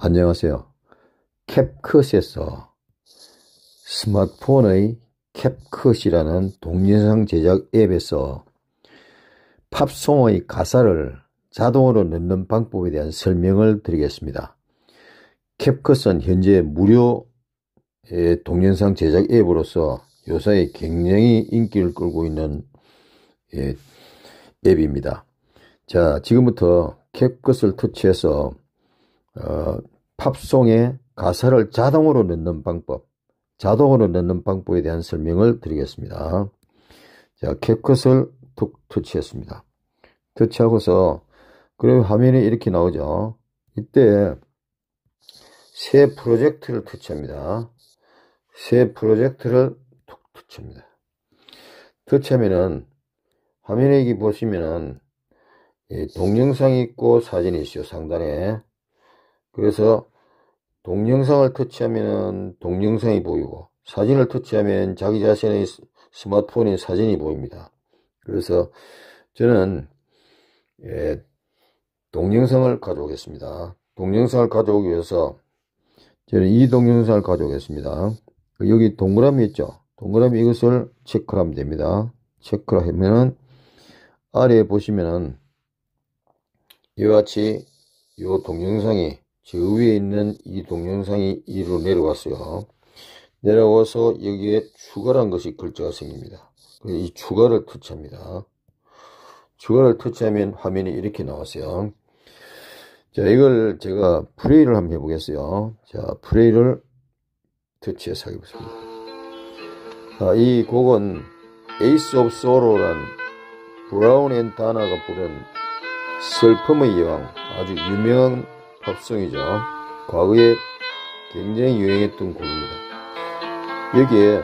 안녕하세요. 캡컷에서 스마트폰의 캡컷이라는 동영상 제작 앱에서 팝송의 가사를 자동으로 넣는 방법에 대한 설명을 드리겠습니다. 캡컷은 현재 무료 의 예, 동영상 제작 앱으로서 요사이 굉장히 인기를 끌고 있는 예, 앱입니다. 자, 지금부터 캡컷을 터치해서 어, 팝송에 가사를 자동으로 넣는 방법, 자동으로 넣는 방법에 대한 설명을 드리겠습니다. 자, 캡컷을 툭 터치했습니다. 터치하고서 그리고 화면이 이렇게 나오죠. 이때 새 프로젝트를 터치합니다. 새 프로젝트를 툭 터치합니다. 터치하면은 화면에 보시면은 동영상이 있고 사진이 있어요. 상단에 그래서 동영상을 터치하면 동영상이 보이고 사진을 터치하면 자기 자신의 스마트폰인 사진이 보입니다. 그래서 저는 예, 동영상을 가져오겠습니다. 동영상을 가져오기 위해서 저는 이 동영상을 가져오겠습니다. 여기 동그라미 있죠? 동그라미 이것을 체크를 하면 됩니다. 체크를 하면은 아래에 보시면은 이와 같이 이 동영상이 제 위에 있는 이 동영상이 이로 내려왔어요. 내려와서 여기에 추가란 것이 글자가 생깁니다. 이 추가를 터치합니다. 추가를 터치하면 화면이 이렇게 나왔어요. 자, 이걸 제가 플레이를 한번 해보겠어요. 자, 플레이를 터치해서 하겠습니다. 자, 이 곡은 에이스 오브 소로란 브라운 앤 다나가 부른 슬픔의 여왕 아주 유명한 팝송이죠 과거에 굉장히 유행했던 곡입니다. 여기에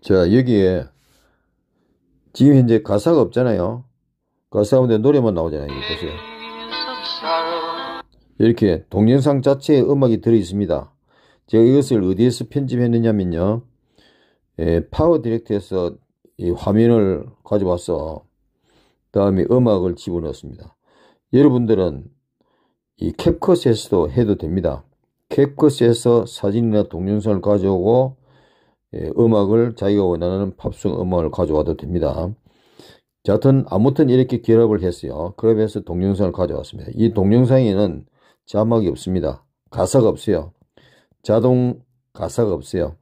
자 여기에 지금 현재 가사가 없잖아요. 가사 가운데 노래만 나오잖아요. 보세요. 이렇게 동영상 자체에 음악이 들어있습니다. 제가 이것을 어디에서 편집했느냐면요. 예, 파워 디렉트에서 이 화면을 가져와서 다음에 음악을 집어넣습니다. 여러분들은 이 캡컷에서도 해도 됩니다. 캡컷에서 사진이나 동영상을 가져오고 예, 음악을 자기가 원하는 팝송 음악을 가져와도 됩니다. 자, 하여튼 아무튼 이렇게 결합을 했어요. 그래서 동영상을 가져왔습니다. 이 동영상에는 자막이 없습니다. 가사가 없어요. 자동 가사가 없어요.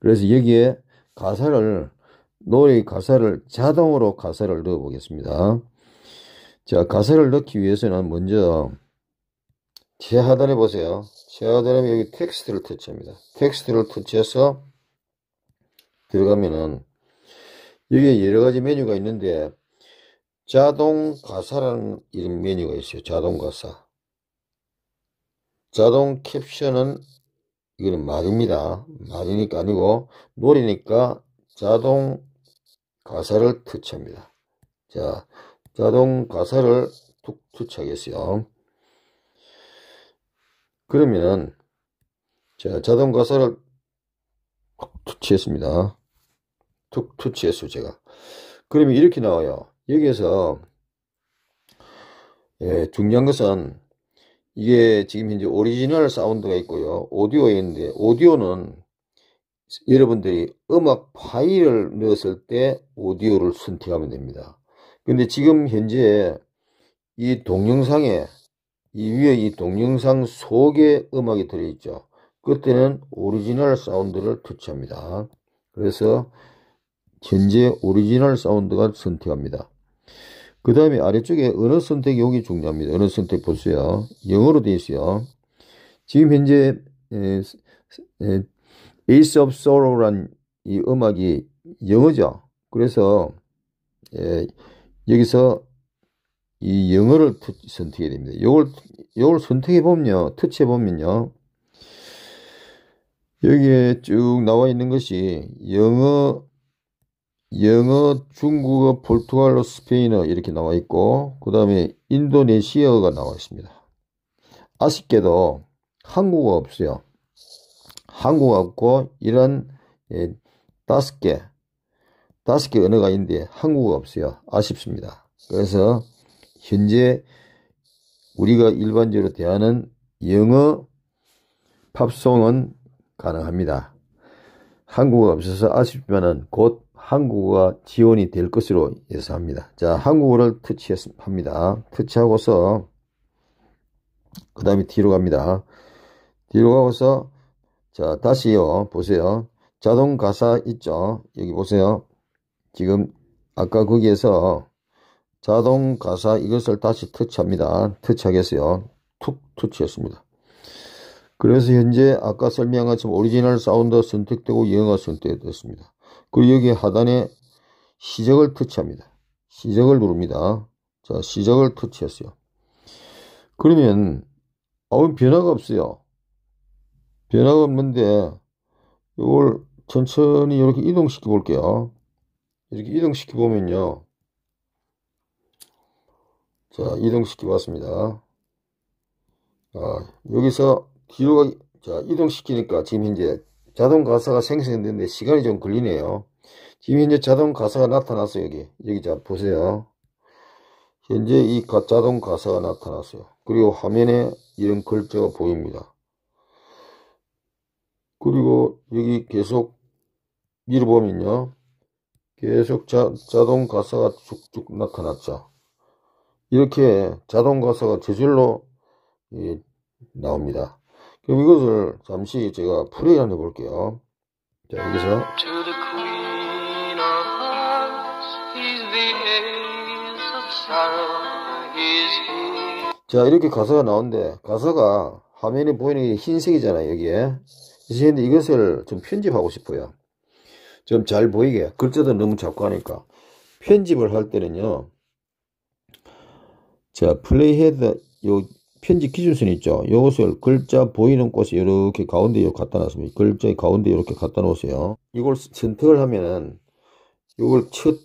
그래서 여기에 가사를 노래의 가사를 자동으로 가사를 넣어 보겠습니다. 자, 가사를 넣기 위해서는 먼저 최하단에 보세요. 최하단에 여기 텍스트를 터치합니다. 텍스트를 터치해서 들어가면은 여기에 여러 가지 메뉴가 있는데 자동 가사라는 이름 메뉴가 있어요. 자동 가사. 자동 캡션은 이거는 말입니다. 말이니까 아니고 노래니까 자동 가사를 투치합니다 자, 자동 가사를 툭투치하겠어요 그러면 자, 자동 가사를 툭투치했습니다툭투치했어요 제가. 그러면 이렇게 나와요. 여기에서 예, 중요한 것은 이게 지금 현재 오리지널 사운드가 있고요. 오디오에 있는데 오디오는 여러분들이 음악 파일을 넣었을 때 오디오를 선택하면 됩니다. 근데 지금 현재 이 동영상에 이 위에 이 동영상 속에 음악이 들어있죠. 그때는 오리지널 사운드를 터치합니다. 그래서 현재 오리지널 사운드가 선택합니다. 그 다음에 아래쪽에 언어 선택 이 여기 중요합니다. 언어 선택 보세요. 영어로 되어 있어요. 지금 현재 에, 에, Ace of Sorrow란 이 음악이 영어죠. 그래서 예, 여기서 이 영어를 선택해야 됩니다. 요걸 요걸 선택해 보면요, 터치해 보면요, 여기에 쭉 나와 있는 것이 영어, 영어, 중국어, 포르투갈어, 스페인어 이렇게 나와 있고, 그 다음에 인도네시아어가 나와 있습니다. 아쉽게도 한국어 없어요. 한국하고 어 이런 예, 다섯 개, 다섯 개 언어가 있는데 한국어가 없어요. 아쉽습니다. 그래서 현재 우리가 일반적으로 대하는 영어 팝송은 가능합니다. 한국어가 없어서 아쉽지만은 곧 한국어가 지원이 될 것으로 예상합니다. 자, 한국어를 터치합니다. 터치하고서 그 다음에 뒤로 갑니다. 뒤로 가고서 자, 다시요. 보세요. 자동 가사 있죠? 여기 보세요. 지금 아까 거기에서 자동 가사 이것을 다시 터치합니다. 터치하겠어요. 툭 터치했습니다. 그래서 현재 아까 설명한 것처럼 오리지널 사운드 선택되고 영어 선택됐습니다. 그리고 여기 하단에 시작을 터치합니다. 시작을 누릅니다. 자, 시작을 터치했어요. 그러면 아무 변화가 없어요. 변화가 없는데 이걸 천천히 이렇게 이동시켜 볼게요. 이렇게 이동시켜 보면요. 자, 이동시켜 봤습니다. 아, 여기서 뒤로 가, 자, 이동시키니까 지금 현재 자동 가사가 생성됐는데 시간이 좀 걸리네요. 지금 현재 자동 가사가 나타났어요, 여기. 여기 자, 보세요. 현재 이 가, 자동 가사가 나타났어요. 그리고 화면에 이런 글자가 보입니다. 그리고 여기 계속 밀어보면요. 계속 자, 자동 가사가 쭉쭉 나타났죠. 이렇게 자동 가사가 저절로 예, 나옵니다. 그럼 이것을 잠시 제가 플레이를 해볼게요. 자, 여기서 자, 이렇게 가사가 나오는데 가사가 화면에 보이는 게 흰색이잖아요, 여기에. 이제는 이것을 좀 편집하고 싶어요. 좀 잘 보이게. 글자도 너무 작고 하니까. 편집을 할 때는요. 자, 플레이헤드, 요, 편집 기준선 있죠? 요것을 글자 보이는 곳에 이렇게 가운데 요 갖다 놨습니다. 글자 가운데 이렇게 갖다 놓으세요. 이걸 선택을 하면은, 요걸 첫,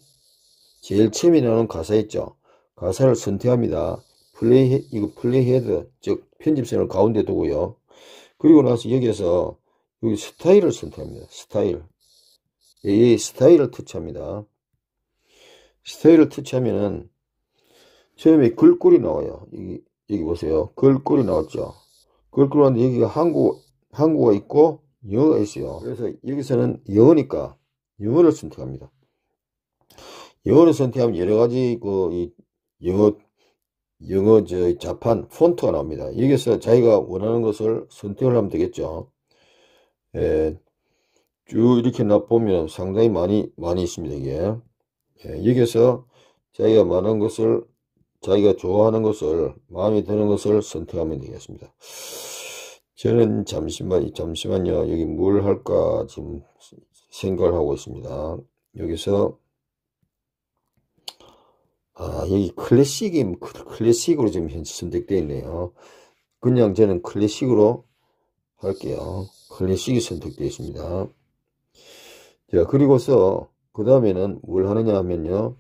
제일 처음에 나오는 가사 있죠? 가사를 선택합니다. 플레이, 이거 플레이 헤드, 즉, 편집선을 가운데 두고요. 그리고 나서 여기에서 여기 스타일을 선택합니다. 스타일. a a 스타일을 터치합니다. 스타일을 터치하면은 처음에 글꼴이 나와요. 여기, 여기 보세요. 글꼴이 나왔죠. 글꼴 나왔는데 여기가 한국, 한국어 있고 영어가 있어요. 그래서 여기서는 영어니까 영어를 선택합니다. 영어를 선택하면 여러 가지 그 영어 영어 저 자판 폰트가 나옵니다. 여기서 자기가 원하는 것을 선택을 하면 되겠죠. 예, 쭉 이렇게 나보면 상당히 많이 많이 있습니다 이게 예, 여기서 자기가 많은 것을 자기가 좋아하는 것을 마음에 드는 것을 선택하면 되겠습니다 저는 잠시만 잠시만요 여기 뭘 할까 지금 생각을 하고 있습니다 여기서 아 여기 클래식이 클래식으로 지금 현재 선택되어 있네요 그냥 저는 클래식으로 할게요 클래식이 선택되어 있습니다. 자, 그리고서 그 다음에는 뭘 하느냐 하면요.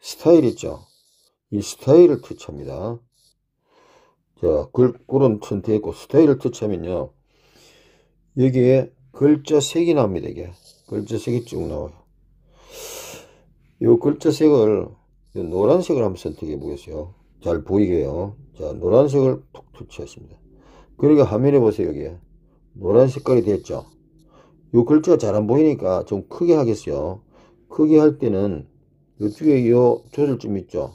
스타일 있죠. 이 스타일을 터치합니다. 자, 글꼴은 선택했고 스타일을 터치하면요. 여기에 글자 색이 나옵니다 이게 글자 색이 쭉 나와요. 이 글자 색을 이 노란색을 한번 선택해 보겠어요. 잘 보이게요. 자, 노란색을 툭 터치했습니다. 그리고 그러니까 화면에 보세요. 여기에 노란 색깔이 됐죠. 요 글자가 잘 안 보이니까 좀 크게 하겠어요. 크게 할 때는 요쪽에 요 조절점 있죠.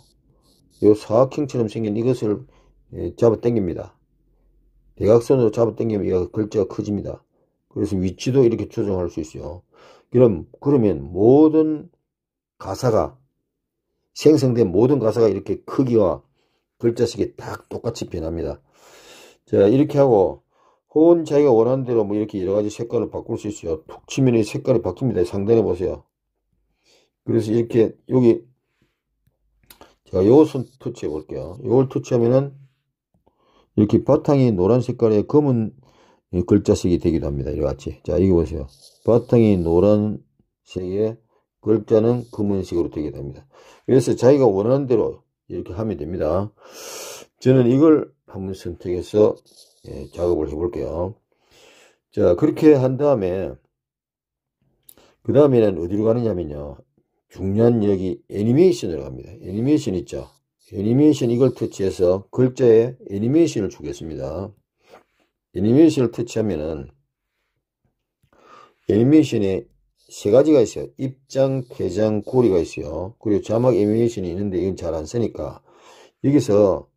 요 사각형처럼 생긴 이것을 예, 잡아 당깁니다. 대각선으로 잡아 당기면 이 글자가 커집니다. 그래서 위치도 이렇게 조정할 수 있어요. 그럼 그러면 모든 가사가 생성된 모든 가사가 이렇게 크기와 글자식이 딱 똑같이 변합니다. 자 이렇게 하고 호은 자기가 원하는 대로 뭐 이렇게 여러 가지 색깔을 바꿀 수 있어요. 툭 치면 색깔이 바뀝니다. 상단해 보세요. 그래서 이렇게 여기 제가 요것은 터치해 볼게요. 요걸 터치하면은 이렇게 바탕이 노란 색깔의 검은 글자색이 되기도 합니다. 이와 같이. 자, 이거 보세요. 바탕이 노란색의 글자는 검은색으로 되게 됩니다. 그래서 자기가 원하는 대로 이렇게 하면 됩니다. 저는 이걸 한번 선택해서 예, 작업을 해볼게요. 자, 그렇게 한 다음에, 그 다음에는 어디로 가느냐면요. 중요한 여기 애니메이션으로 갑니다. 애니메이션 있죠. 애니메이션 이걸 터치해서 글자에 애니메이션을 주겠습니다. 애니메이션을 터치하면은 애니메이션에 세 가지가 있어요. 입장, 개장 고리가 있어요. 그리고 자막 애니메이션이 있는데 이건 잘 안 쓰니까 여기서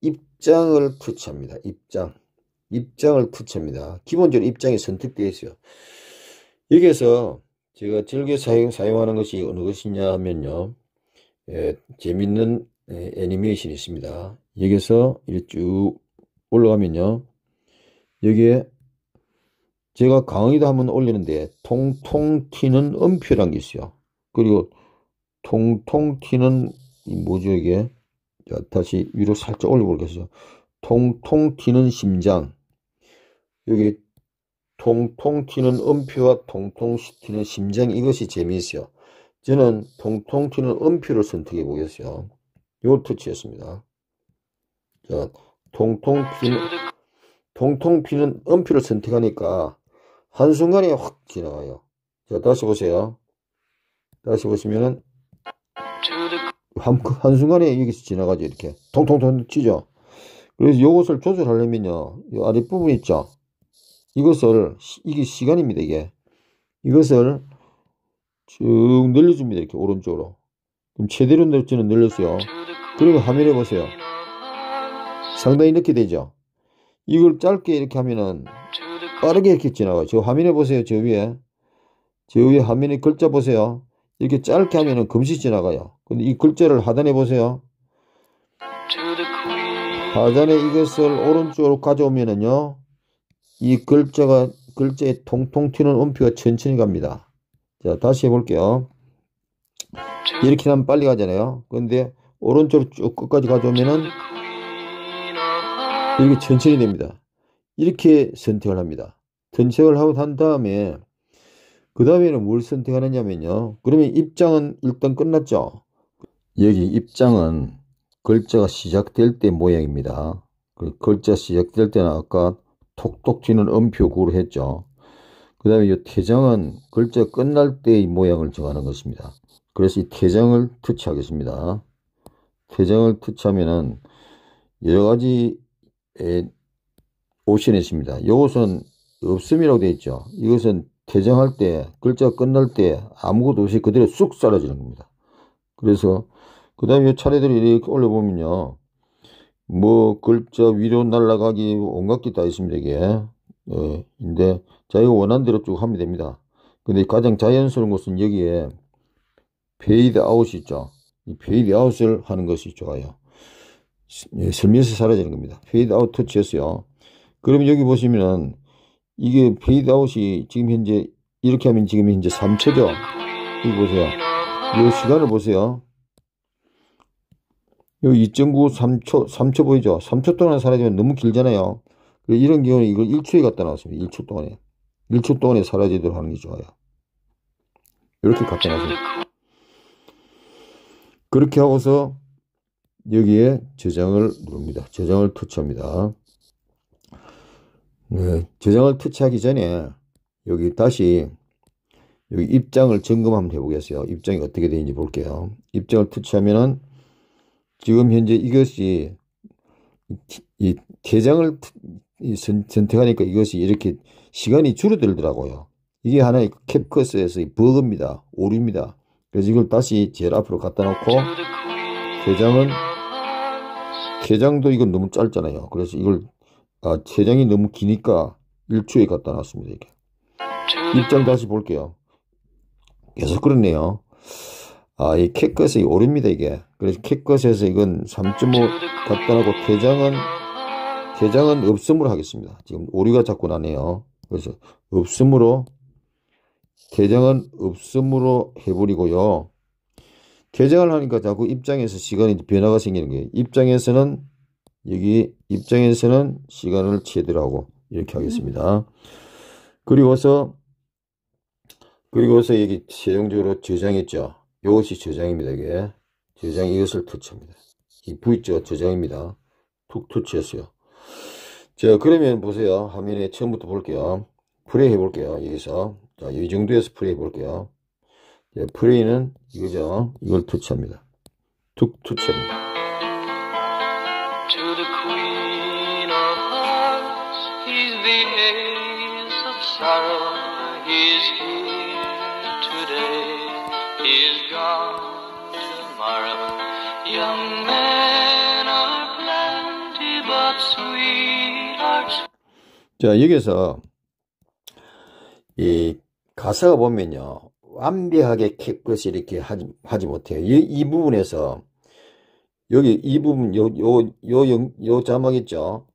입장을 붙여합니다 입장. 입장을 붙여합니다 기본적으로 입장이 선택되어 있어요. 여기에서 제가 즐겨 사용, 사용하는 것이 어느 것이냐 하면요. 예, 재밌는 예, 애니메이션이 있습니다. 여기서 에 이렇게 쭉 올라가면요. 여기에 제가 강의도 한번 올리는데 통통 튀는 음표란 게 있어요. 그리고 통통 튀는 이 뭐죠 이게 다시 위로 살짝 올려보겠습니 통통 튀는 심장. 여기 통통 튀는 음표와 통통 튀는 심장 이것이 재미있어요. 저는 통통 튀는 음표를 선택해 보겠어요. 요걸 터치했습니다. 자, 통통 튀는 통통 피는 음표를 선택하니까 한순간에 확 지나가요. 자, 다시 보세요. 다시 보시면은 한, 한순간에 여기서 지나가죠. 이렇게. 통통통 치죠. 그래서 이것을 조절하려면요. 이 아랫부분 있죠. 이것을, 이게 시간입니다. 이게. 이것을 쭉 늘려줍니다. 이렇게 오른쪽으로. 그럼 최대로 늘지는 늘렸어요. 그리고 화면에 보세요. 상당히 늦게 되죠. 이걸 짧게 이렇게 하면은 빠르게 이렇게 지나가요. 저 화면에 보세요. 저 위에. 저 위에 화면에 글자 보세요. 이렇게 짧게 하면은 금시 지나가요. 근데 이 글자를 하단에 보세요. 하단에 이것을 오른쪽으로 가져오면은요. 이 글자가 글자에 통통 튀는 음표가 천천히 갑니다. 자, 다시 해볼게요. 이렇게 하면 빨리 가잖아요. 근데 오른쪽으로 쭉 끝까지 가져오면은 이렇게 천천히 됩니다. 이렇게 선택을 합니다. 선택을 하고 난 다음에 그 다음에는 뭘 선택하느냐면요. 그러면 입장은 일단 끝났죠. 여기 입장은 글자가 시작될 때 모양입니다. 글자 시작될 때는 아까 톡톡 튀는 음표구로 했죠. 그 다음에 이퇴장은 글자 끝날 때의 모양을 정하는 것입니다. 그래서 이퇴장을투치하겠습니다퇴장을투치하면은 여러 가지 옵션이 있습니다. 이것은 없음이라고 되어 있죠. 이것은 퇴장할 때, 글자 끝날 때 아무것도 없이 그대로 쑥 사라지는 겁니다. 그래서 그 다음에 차례들을 이렇게 올려보면요. 뭐 글자 위로 날라가기 온갖 게 다 있습니다 이게 예, 근데 자기가 원하는 대로 쭉 하면 됩니다 근데 가장 자연스러운 것은 여기에 페이드 아웃이 있죠 이 페이드 아웃을 하는 것이 좋아요 예, 설명에서 사라지는 겁니다 페이드 아웃 터치했어요 그러면 여기 보시면은 이게 페이드아웃이 지금 현재 이렇게 하면 지금 현재 3초죠 이 보세요 이 시간을 보세요 요2.9 3초 3초 보이죠 3초 동안 사라지면 너무 길잖아요 이런 경우는 이걸 1초에 갖다 놨습니다 1초 동안에 1초 동안에 사라지도록 하는 게 좋아요 이렇게 갖다 놨어요 그렇게 하고서 여기에 저장을 누릅니다 저장을 터치합니다 예, 저장을 터치하기 전에 여기 다시 여기 입장을 점검 한번 해보겠어요. 입장이 어떻게 되는지 볼게요. 입장을 터치하면은 지금 현재 이것이 이 대장을 선택하니까 이것이 이렇게 시간이 줄어들더라고요. 이게 하나의 캡커스에서의 버그입니다. 오류입니다. 그래서 이걸 다시 제일 앞으로 갖다 놓고 대장은 대장도 이건 너무 짧잖아요. 그래서 이걸 아, 재정이 너무 기니까 일주에 갖다 놨습니다. 이게. 일장 다시 볼게요. 계속 그렇네요. 아, 이 캣컷이 오릅니다, 이게. 그래서 캣컷에서 이건 3.5 갖다 놓고 대장은, 대장은 없음으로 하겠습니다. 지금 오류가 자꾸 나네요. 그래서 없음으로, 대장은 없음으로 해버리고요. 개장을 하니까 자꾸 입장에서 시간이 변화가 생기는 거예요. 입장에서는 여기 입장에서는 시간을 제대로 하고 이렇게 음. 하겠습니다. 그리고서 그리고서 여기 최종적으로 저장했죠. 이것이 저장입니다. 이게 저장 이것을 터치합니다. 이 V자 저장입니다. 툭 터치했어요. 자 그러면 보세요. 화면에 처음부터 볼게요. 플레이 해볼게요. 여기서 자, 이 정도에서 플레이 해볼게요. 자, 플레이는 이거죠. 이걸 터치합니다. 툭 터치합니다. 자, 여기서 이 가사가 보면요. 완벽하게 캡컷이 이렇게 하지, 하지 못해요. 이, 이, 부분에서 여기 이 부분 요요요 요, 요 자막 있죠.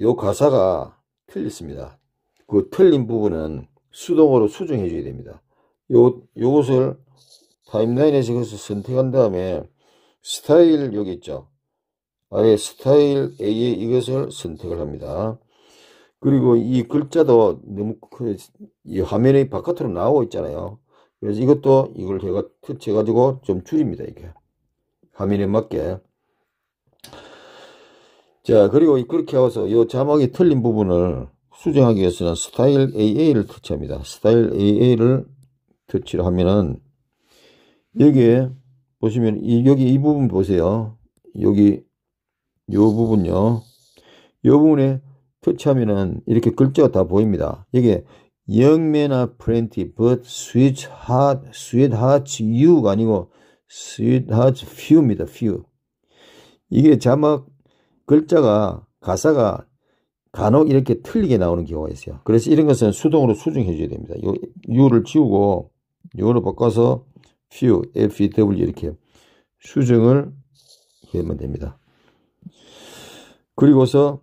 요 가사가 틀렸습니다. 그 틀린 부분은 수동으로 수정해 줘야 됩니다. 요 요것을 타임라인에서 그래서 선택한 다음에 스타일 여기 있죠. 아래 스타일 A에 이것을 선택을 합니다. 그리고 이 글자도 너무 이 화면의 바깥으로 나오고 있잖아요. 그래서 이것도 이걸 제가 터치해가지고 좀 줄입니다. 이게 화면에 맞게. 자, 그리고 그렇게 해서이 자막이 틀린 부분을 수정하기 위해서는 스타일 AA를 터치합니다. 스타일 AA를 터치를 하면은 여기에 보시면 이, 여기 이 부분 보세요. 여기 이 부분요. 이 부분에 표치하면은 이렇게 글자가 다 보입니다. 이게 Young men are plenty, but sweetheart, s w e e t h e a r t you가 아니고 s w e e t h e a r t few입니다. few. 이게 자막 글자가 가사가 간혹 이렇게 틀리게 나오는 경우가 있어요. 그래서 이런 것은 수동으로 수정해 줘야 됩니다. 요 y 를 지우고 요를 바꿔서 few, f e w 이렇게 수정을 하면 됩니다. 그리고서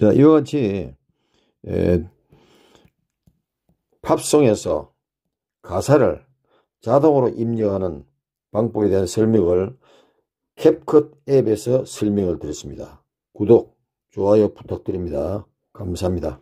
자, 이와 같이 에, 팝송에서 가사를 자동으로 입력하는 방법에 대한 설명을 캡컷 앱에서 설명을 드렸습니다. 구독, 좋아요 부탁드립니다. 감사합니다.